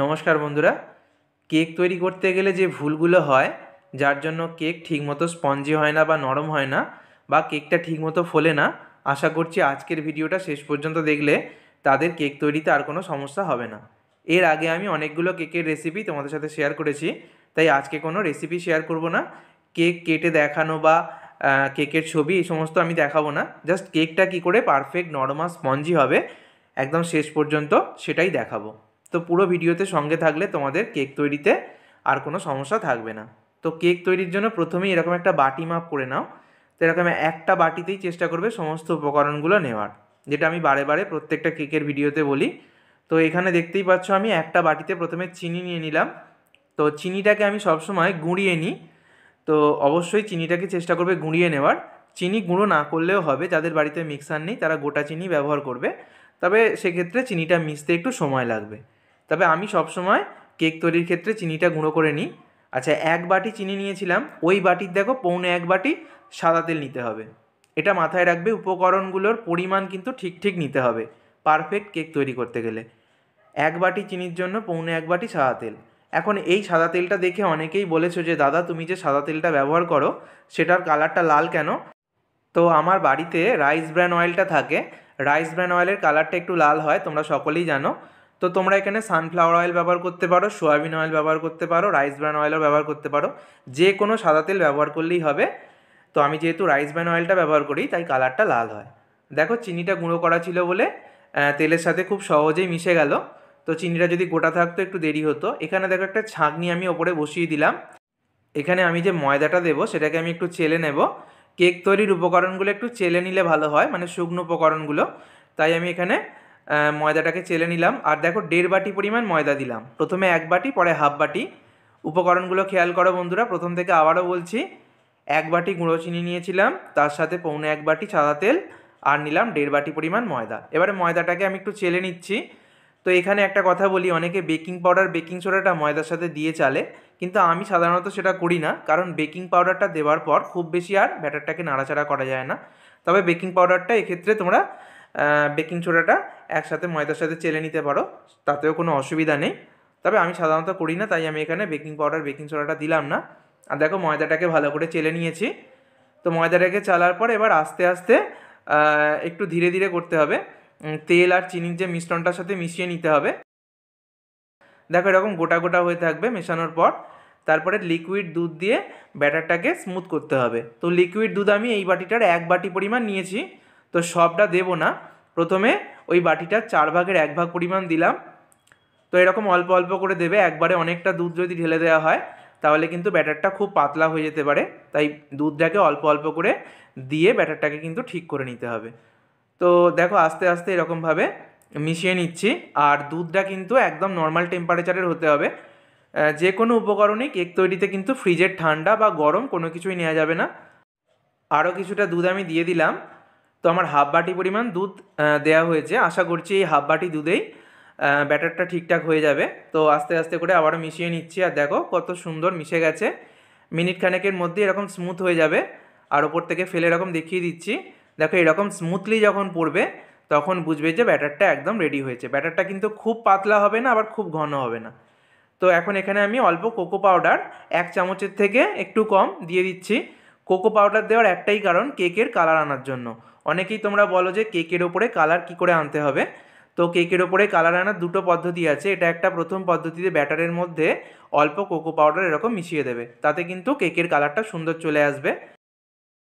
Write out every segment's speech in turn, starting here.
নমস্কার বন্ধুরা কেক তৈরি করতে গেলে যে ভুলগুলো হয় যার জন্য কেক ঠিকমতো স্পঞ্জি হয় না বা নরম হয় না বা কেকটা ঠিকমতো ফোলে না আশা করছি আজকের ভিডিওটা শেষ পর্যন্ত দেখলে তাদের কেক তৈরিতে আর কোনো সমস্যা হবে না এর আগে আমি অনেকগুলো কেকের রেসিপি তোমাদের সাথে শেয়ার করেছি তাই আজকে কোনো রেসিপি শেয়ার করব না কেক কেটে দেখানো বা কেকের ছবি এই সমস্ত আমি দেখাবো না জাস্ট কেকটা কি করে পারফেক্ট নরমাল স্পঞ্জি হবে একদম শেষ পর্যন্ত সেটাই দেখাবো তো পুরো ভিডিওতে সঙ্গে থাকলে তোমাদের কেক তৈরিতে আর কোনো সমস্যা থাকবে না তো কেক তৈরির জন্য প্রথমেই এরকম একটা বাটি মাপ করে নাও তো এরকম একটা বাটিতেই চেষ্টা করবে সমস্ত উপকরণগুলো নেওয়ার যেটা আমি বারে বারে প্রত্যেকটা কেকের ভিডিওতে বলি তো এখানে দেখতেই পাচ্ছ আমি একটা বাটিতে প্রথমে চিনি নিয়ে নিলাম তো চিনিটাকে আমি সবসময় গুঁড়িয়ে নিই তো অবশ্যই চিনিটাকে চেষ্টা করবে গুঁড়িয়ে নেওয়ার চিনি গুঁড়ো না করলেও হবে যাদের বাড়িতে মিক্সার নেই তারা গোটা চিনি ব্যবহার করবে তবে সেক্ষেত্রে চিনিটা মিশতে একটু সময় লাগবে তবে আমি সবসময় কেক তৈরির ক্ষেত্রে চিনিটা গুঁড়ো করে নিই আচ্ছা এক বাটি চিনি নিয়েছিলাম ওই বাটির দেখো পৌনে এক বাটি সাদা তেল নিতে হবে এটা মাথায় রাখবে উপকরণগুলোর পরিমাণ কিন্তু ঠিক ঠিক নিতে হবে পারফেক্ট কেক তৈরি করতে গেলে এক বাটি চিনির জন্য পৌনে এক বাটি সাদা তেল এখন এই সাদা তেলটা দেখে অনেকেই বলেছো যে দাদা তুমি যে সাদা তেলটা ব্যবহার করো সেটার কালারটা লাল কেন তো আমার বাড়িতে রাইস ব্র্যান অয়েলটা থাকে রাইস ব্র্যান্ড অয়েলের কালারটা একটু লাল হয় তোমরা সকলেই জানো তো তোমরা এখানে সানফ্লাওয়ার অয়েল ব্যবহার করতে পারো সোয়াবিন অয়েল ব্যবহার করতে পারো রাইস ব্র্যান অয়েলও ব্যবহার করতে পারো যে কোনো সাদা তেল ব্যবহার করলেই হবে তো আমি যেহেতু রাইস ব্র্যান অয়েলটা ব্যবহার করি তাই কালারটা লাল হয় দেখো চিনিটা গুঁড়ো করা ছিল বলে তেলের সাথে খুব সহজেই মিশে গেল তো চিনিটা যদি গোটা থাকতো একটু দেরি হতো এখানে দেখো একটা ছাঁকনি আমি ওপরে বসিয়ে দিলাম এখানে আমি যে ময়দাটা দেবো সেটাকে আমি একটু চেলে নেব কেক তৈরির উপকরণগুলো একটু চেলে নিলে ভালো হয় মানে শুকনো উপকরণগুলো তাই আমি এখানে ময়দাটাকে চেলে নিলাম আর দেখো দেড় বাটি পরিমাণ ময়দা দিলাম প্রথমে এক বাটি পরে হাফ বাটি উপকরণগুলো খেয়াল করো বন্ধুরা প্রথম থেকে আবারও বলছি এক বাটি গুঁড়ো চিনি নিয়েছিলাম তার সাথে পৌনে এক বাটি সাদা তেল আর নিলাম দেড় বাটি পরিমাণ ময়দা এবারে ময়দাটাকে আমি একটু চেলে নিচ্ছি তো এখানে একটা কথা বলি অনেকে বেকিং পাউডার বেকিং সোডাটা ময়দার সাথে দিয়ে চালে কিন্তু আমি সাধারণত সেটা করি না কারণ বেকিং পাউডারটা দেওয়ার পর খুব বেশি আর ব্যাটারটাকে নাড়াচাড়া করা যায় না তবে বেকিং পাউডারটা এক্ষেত্রে তোমরা বেকিং সোডাটা একসাথে ময়দার সাথে চেলে নিতে পারো তাতেও কোনো অসুবিধা নেই তবে আমি সাধারণত করি না তাই আমি এখানে বেকিং পাউডার বেকিং সোডাটা দিলাম না আর দেখো ময়দাটাকে ভালো করে চেলে নিয়েছি তো ময়দাটাকে চালার পর এবার আস্তে আস্তে একটু ধীরে ধীরে করতে হবে তেল আর চিনির যে মিশ্রণটার সাথে মিশিয়ে নিতে হবে দেখো এরকম গোটা গোটা হয়ে থাকবে মেশানোর পর তারপরে লিকুইড দুধ দিয়ে ব্যাটারটাকে স্মুথ করতে হবে তো লিকুইড দুধ আমি এই বাটিটার এক বাটি পরিমাণ নিয়েছি তো সবটা দেব না প্রথমে ওই বাটিটা চার ভাগের এক ভাগ পরিমাণ দিলাম তো এরকম অল্প অল্প করে দেবে একবারে অনেকটা দুধ যদি ঢেলে দেওয়া হয় তাহলে কিন্তু ব্যাটারটা খুব পাতলা হয়ে যেতে পারে তাই দুধটাকে অল্প অল্প করে দিয়ে ব্যাটারটাকে কিন্তু ঠিক করে নিতে হবে তো দেখো আস্তে আস্তে এরকমভাবে মিশিয়ে নিচ্ছি আর দুধটা কিন্তু একদম নর্মাল টেম্পারেচারের হতে হবে যে কোনো উপকরণই কেক তৈরিতে কিন্তু ফ্রিজের ঠান্ডা বা গরম কোনো কিছুই নেওয়া যাবে না আরও কিছুটা দুধ আমি দিয়ে দিলাম তো আমার হাফ বাটি পরিমাণ দুধ দেয়া হয়েছে আশা করছি এই হাফ বাটি দুধেই ব্যাটারটা ঠিকঠাক হয়ে যাবে তো আস্তে আস্তে করে আবারও মিশিয়ে নিচ্ছি আর দেখো কত সুন্দর মিশে গেছে মিনিট খানেকের মধ্যে এরকম স্মুথ হয়ে যাবে আর ওপর থেকে ফেলে এরকম দেখিয়ে দিচ্ছি দেখো এরকম স্মুথলি যখন পড়বে তখন বুঝবে যে ব্যাটারটা একদম রেডি হয়েছে ব্যাটারটা কিন্তু খুব পাতলা হবে না আবার খুব ঘন হবে না তো এখন এখানে আমি অল্প কোকো পাউডার এক চামচের থেকে একটু কম দিয়ে দিচ্ছি কোকো পাউডার দেওয়ার একটাই কারণ কেকের কালার আনার জন্য অনেকেই তোমরা বলো যে কেকের ওপরে কালার কি করে আনতে হবে তো কেকের ওপরে কালার আনার দুটো পদ্ধতি আছে এটা একটা প্রথম পদ্ধতিতে ব্যাটারের মধ্যে অল্প কোকো পাউডার এরকম মিশিয়ে দেবে তাতে কিন্তু কেকের কালারটা সুন্দর চলে আসবে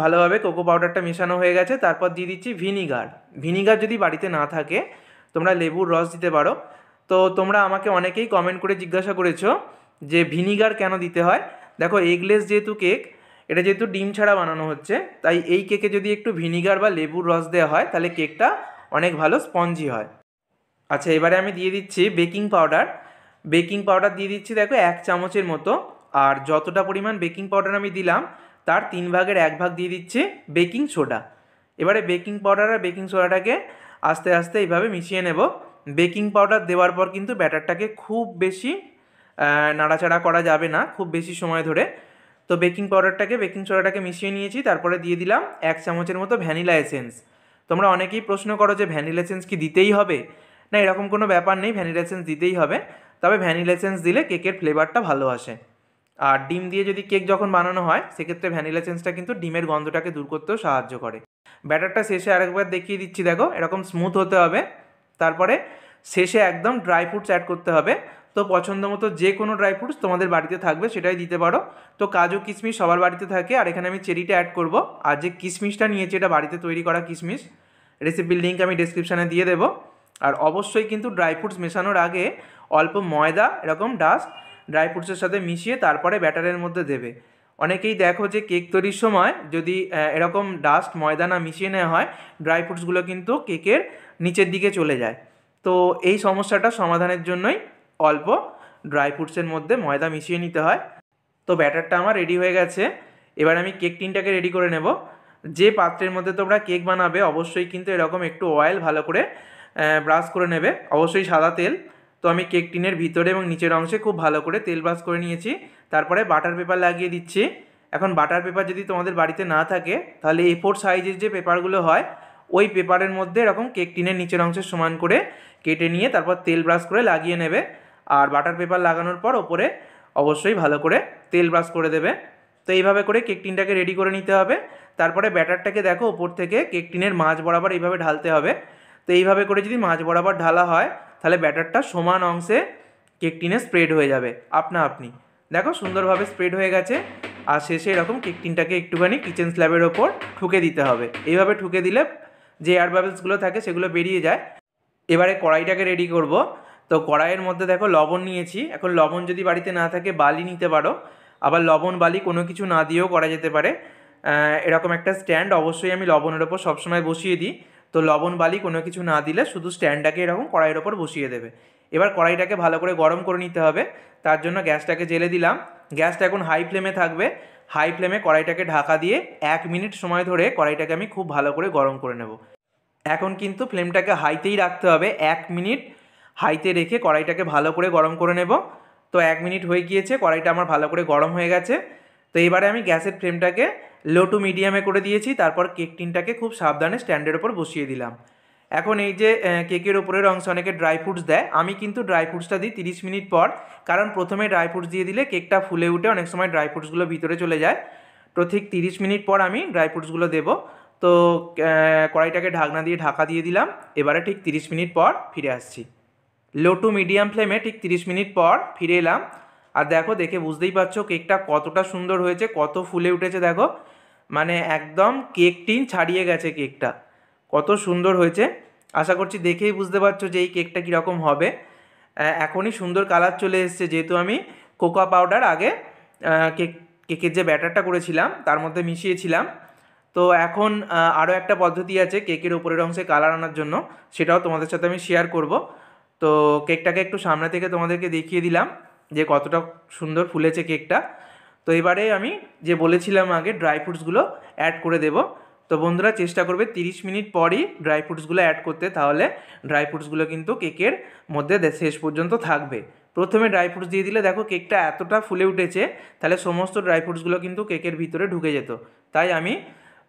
ভালোভাবে কোকো পাউডারটা মেশানো হয়ে গেছে তারপর দিয়ে দিচ্ছি ভিনিগার ভিনিগার যদি বাড়িতে না থাকে তোমরা লেবুর রস দিতে পারো তো তোমরা আমাকে অনেকেই কমেন্ট করে জিজ্ঞাসা করেছো যে ভিনিগার কেন দিতে হয় দেখো এগলেস যেহেতু কেক এটা যেহেতু ডিম ছাড়া বানানো হচ্ছে তাই এই কেকে যদি একটু ভিনিগার বা লেবুর রস দেওয়া হয় তাহলে কেকটা অনেক ভালো স্পঞ্জি হয় আচ্ছা এবারে আমি দিয়ে দিচ্ছি বেকিং পাউডার বেকিং পাউডার দিয়ে দিচ্ছি দেখো এক চামচের মতো আর যতটা পরিমাণ বেকিং পাউডার আমি দিলাম তার তিন ভাগের এক ভাগ দিয়ে দিচ্ছি বেকিং সোডা এবারে বেকিং পাউডার আর বেকিং সোডাটাকে আস্তে আস্তে এইভাবে মিশিয়ে নেব বেকিং পাউডার দেওয়ার পর কিন্তু ব্যাটারটাকে খুব বেশি নাড়াচাড়া করা যাবে না খুব বেশি সময় ধরে তো বেকিং পাউডারটাকে বেকিং সোডাটাকে মিশিয়ে নিয়েছি তারপরে দিয়ে দিলাম এক চামচের মতো ভ্যানিলা এসেন্স তোমরা অনেকেই প্রশ্ন করো যে ভ্যানিলা এসেন্স কি দিতেই হবে না এরকম কোনো ব্যাপার নেই ভ্যানিলা এসেন্স দিতেই হবে তবে ভ্যানিলা এসেন্স দিলে কেকের ফ্লেভারটা ভালো আসে আর ডিম দিয়ে যদি কেক যখন বানানো হয় সেক্ষেত্রে ভ্যানিলা এসেন্সটা কিন্তু ডিমের গন্ধটাকে দূর করতেও সাহায্য করে ব্যাটারটা শেষে আরেকবার দেখিয়ে দিচ্ছি দেখো এরকম স্মুথ হতে হবে তারপরে শেষে একদম ড্রাই ফ্রুটস অ্যাড করতে হবে তো পছন্দ মতো যে কোনো ড্রাই ফ্রুটস তোমাদের বাড়িতে থাকবে সেটাই দিতে পারো তো কাজু কিশমিশ সবার বাড়িতে থাকে আর এখানে আমি চেরিটা অ্যাড করব আর যে কিশমিশটা নিয়েছি এটা বাড়িতে তৈরি করা কিশমিশ রেসিপির লিঙ্ক আমি ডিসক্রিপশানে দিয়ে দেবো আর অবশ্যই কিন্তু ড্রাই ফ্রুটস মেশানোর আগে অল্প ময়দা এরকম ডাস্ট ড্রাই ফ্রুটসের সাথে মিশিয়ে তারপরে ব্যাটারের মধ্যে দেবে অনেকেই দেখো যে কেক তৈরির সময় যদি এরকম ডাস্ট ময়দা না মিশিয়ে নেওয়া হয় ড্রাই ফ্রুটসগুলো কিন্তু কেকের নিচের দিকে চলে যায় তো এই সমস্যাটা সমাধানের জন্যই অল্প ড্রাই ফ্রুটসের মধ্যে ময়দা মিশিয়ে নিতে হয় তো ব্যাটারটা আমার রেডি হয়ে গেছে এবার আমি কেক টিনটাকে রেডি করে নেব যে পাত্রের মধ্যে তোমরা কেক বানাবে অবশ্যই কিন্তু এরকম একটু অয়েল ভালো করে ব্রাশ করে নেবে অবশ্যই সাদা তেল তো আমি কেক টিনের ভিতরে এবং নিচের অংশে খুব ভালো করে তেল ব্রাশ করে নিয়েছি তারপরে বাটার পেপার লাগিয়ে দিচ্ছি এখন বাটার পেপার যদি তোমাদের বাড়িতে না থাকে তাহলে এ ফোর সাইজের যে পেপারগুলো হয় ওই পেপারের মধ্যে এরকম কেক টিনের নিচের অংশের সমান করে কেটে নিয়ে তারপর তেল ব্রাশ করে লাগিয়ে নেবে আর বাটার পেপার লাগানোর পর ওপরে অবশ্যই ভালো করে তেল ব্রাশ করে দেবে তো এইভাবে করে কেক টিনটাকে রেডি করে নিতে হবে তারপরে ব্যাটারটাকে দেখো ওপর থেকে কেক টিনের মাছ বরাবর এইভাবে ঢালতে হবে তো এইভাবে করে যদি মাছ বরাবর ঢালা হয় তাহলে ব্যাটারটা সমান অংশে কেক টিনে স্প্রেড হয়ে যাবে আপনা আপনি দেখো সুন্দরভাবে স্প্রেড হয়ে গেছে আর শেষে এরকম কেক টিনটাকে একটুখানি কিচেন স্ল্যাবের ওপর ঠুকে দিতে হবে এইভাবে ঠুকে দিলে যে এয়ার বাবলসগুলো থাকে সেগুলো বেরিয়ে যায় এবারে কড়াইটাকে রেডি করব তো কড়াইয়ের মধ্যে দেখো লবণ নিয়েছি এখন লবণ যদি বাড়িতে না থাকে বালি নিতে পারো আবার লবণ বালি কোনো কিছু না দিয়েও করা যেতে পারে এরকম একটা স্ট্যান্ড অবশ্যই আমি লবণের ওপর সবসময় বসিয়ে দিই তো লবণ বালি কোনো কিছু না দিলে শুধু স্ট্যান্ডটাকে এরকম কড়াইয়ের ওপর বসিয়ে দেবে এবার কড়াইটাকে ভালো করে গরম করে নিতে হবে তার জন্য গ্যাসটাকে জেলে দিলাম গ্যাসটা এখন হাই ফ্লেমে থাকবে হাই ফ্লেমে কড়াইটাকে ঢাকা দিয়ে এক মিনিট সময় ধরে কড়াইটাকে আমি খুব ভালো করে গরম করে নেব এখন কিন্তু ফ্লেমটাকে হাইতেই রাখতে হবে এক মিনিট হাইতে রেখে কড়াইটাকে ভালো করে গরম করে নেব তো এক মিনিট হয়ে গিয়েছে কড়াইটা আমার ভালো করে গরম হয়ে গেছে তো এবারে আমি গ্যাসের ফ্লেমটাকে লো টু মিডিয়ামে করে দিয়েছি তারপর কেক টিনটাকে খুব সাবধানে স্ট্যান্ডের ওপর বসিয়ে দিলাম এখন এই যে কেকের ওপরের অংশ অনেকে ড্রাই ফ্রুটস দেয় আমি কিন্তু ড্রাই ফ্রুটসটা দিই তিরিশ মিনিট পর কারণ প্রথমে ড্রাই ফ্রুটস দিয়ে দিলে কেকটা ফুলে উঠে অনেক সময় ড্রাই ফ্রুটসগুলো ভিতরে চলে যায় তো ঠিক তিরিশ মিনিট পর আমি ড্রাই ফ্রুটসগুলো দেবো তো কড়াইটাকে ঢাকনা দিয়ে ঢাকা দিয়ে দিলাম এবারে ঠিক তিরিশ মিনিট পর ফিরে আসছি লো টু মিডিয়াম ফ্লেমে ঠিক তিরিশ মিনিট পর ফিরে এলাম আর দেখো দেখে বুঝতেই পারছো কেকটা কতটা সুন্দর হয়েছে কত ফুলে উঠেছে দেখো মানে একদম কেক টিন ছাড়িয়ে গেছে কেকটা কত সুন্দর হয়েছে আশা করছি দেখেই বুঝতে পারছো যে এই কেকটা কীরকম হবে এখনই সুন্দর কালার চলে এসছে যেহেতু আমি কোকা পাউডার আগে কেক কেকের যে ব্যাটারটা করেছিলাম তার মধ্যে মিশিয়েছিলাম তো এখন আরও একটা পদ্ধতি আছে কেকের ওপরের অংশে কালার আনার জন্য সেটাও তোমাদের সাথে আমি শেয়ার করব তো কেকটাকে একটু সামনে থেকে তোমাদেরকে দেখিয়ে দিলাম যে কতটা সুন্দর ফুলেছে কেকটা তো এবারে আমি যে বলেছিলাম আগে ড্রাই ফ্রুটসগুলো অ্যাড করে দেব তো বন্ধুরা চেষ্টা করবে 30 মিনিট পরই ড্রাই ফ্রুটসগুলো অ্যাড করতে তাহলে ড্রাই ফ্রুটসগুলো কিন্তু কেকের মধ্যে শেষ পর্যন্ত থাকবে প্রথমে ড্রাই ফ্রুটস দিয়ে দিলে দেখো কেকটা এতটা ফুলে উঠেছে তাহলে সমস্ত ড্রাই ফ্রুটসগুলো কিন্তু কেকের ভিতরে ঢুকে যেত তাই আমি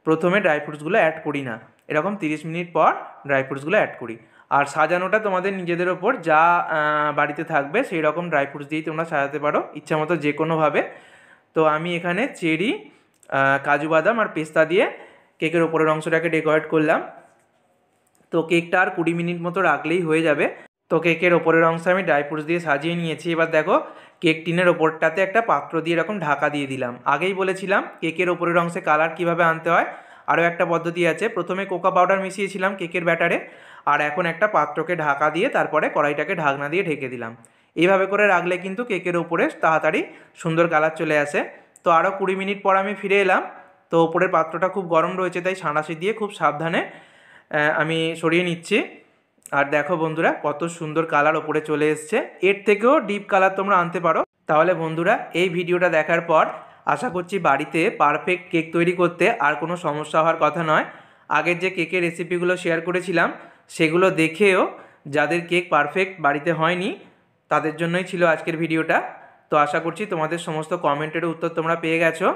প্রথমে ড্রাই ফ্রুটসগুলো অ্যাড করি না এরকম 30 মিনিট পর ড্রাই ফ্রুটসগুলো অ্যাড করি আর সাজানোটা তোমাদের নিজেদের ওপর যা বাড়িতে থাকবে সেই রকম ড্রাই ফ্রুটস দিয়েই তোমরা সাজাতে পারো ইচ্ছা মতো যে কোনোভাবে তো আমি এখানে চেরি কাজু বাদাম আর পেস্তা দিয়ে কেকের ওপরের অংশটাকে ডেকোরেট করলাম তো কেকটা আর কুড়ি মিনিট মতো রাখলেই হয়ে যাবে তো কেকের ওপরের অংশ আমি ড্রাই ফ্রুটস দিয়ে সাজিয়ে নিয়েছি এবার দেখো কেক টিনের ওপরটাতে একটা পাত্র দিয়ে এরকম ঢাকা দিয়ে দিলাম আগেই বলেছিলাম কেকের ওপরের অংশে কালার কিভাবে আনতে হয় আরও একটা পদ্ধতি আছে প্রথমে কোকা পাউডার মিশিয়েছিলাম কেকের ব্যাটারে আর এখন একটা পাত্রকে ঢাকা দিয়ে তারপরে কড়াইটাকে ঢাকনা দিয়ে ঢেকে দিলাম এইভাবে করে রাখলে কিন্তু কেকের ওপরে তাড়াতাড়ি সুন্দর কালার চলে আসে তো আরও কুড়ি মিনিট পর আমি ফিরে এলাম তো ওপরের পাত্রটা খুব গরম রয়েছে তাই সাঁড়াশি দিয়ে খুব সাবধানে আমি সরিয়ে নিচ্ছি আর দেখো বন্ধুরা কত সুন্দর কালার ওপরে চলে এসছে এর থেকেও ডিপ কালার তোমরা আনতে পারো তাহলে বন্ধুরা এই ভিডিওটা দেখার পর আশা করছি বাড়িতে পারফেক্ট কেক তৈরি করতে আর কোনো সমস্যা হওয়ার কথা নয় আগের যে কেকের রেসিপিগুলো শেয়ার করেছিলাম সেগুলো দেখেও যাদের কেক পারফেক্ট বাড়িতে হয়নি তাদের জন্যই ছিল আজকের ভিডিওটা তো আশা করছি তোমাদের সমস্ত কমেন্টের উত্তর তোমরা পেয়ে গেছো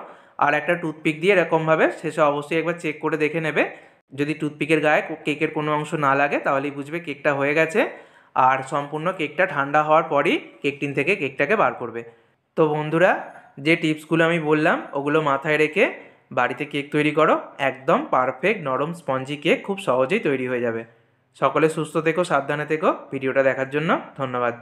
আর একটা টুথপিক দিয়ে এরকমভাবে শেষে অবশ্যই একবার চেক করে দেখে নেবে যদি টুথপিকের গায়ে কেকের কোনো অংশ না লাগে তাহলেই বুঝবে কেকটা হয়ে গেছে আর সম্পূর্ণ কেকটা ঠান্ডা হওয়ার পরই কেকটিন থেকে কেকটাকে বার করবে তো বন্ধুরা যে টিপসগুলো আমি বললাম ওগুলো মাথায় রেখে বাড়িতে কেক তৈরি করো একদম পারফেক্ট নরম স্পঞ্জি কেক খুব সহজেই তৈরি হয়ে যাবে সকলে সুস্থ থেকো সাবধানে থেকো ভিডিওটা দেখার জন্য ধন্যবাদ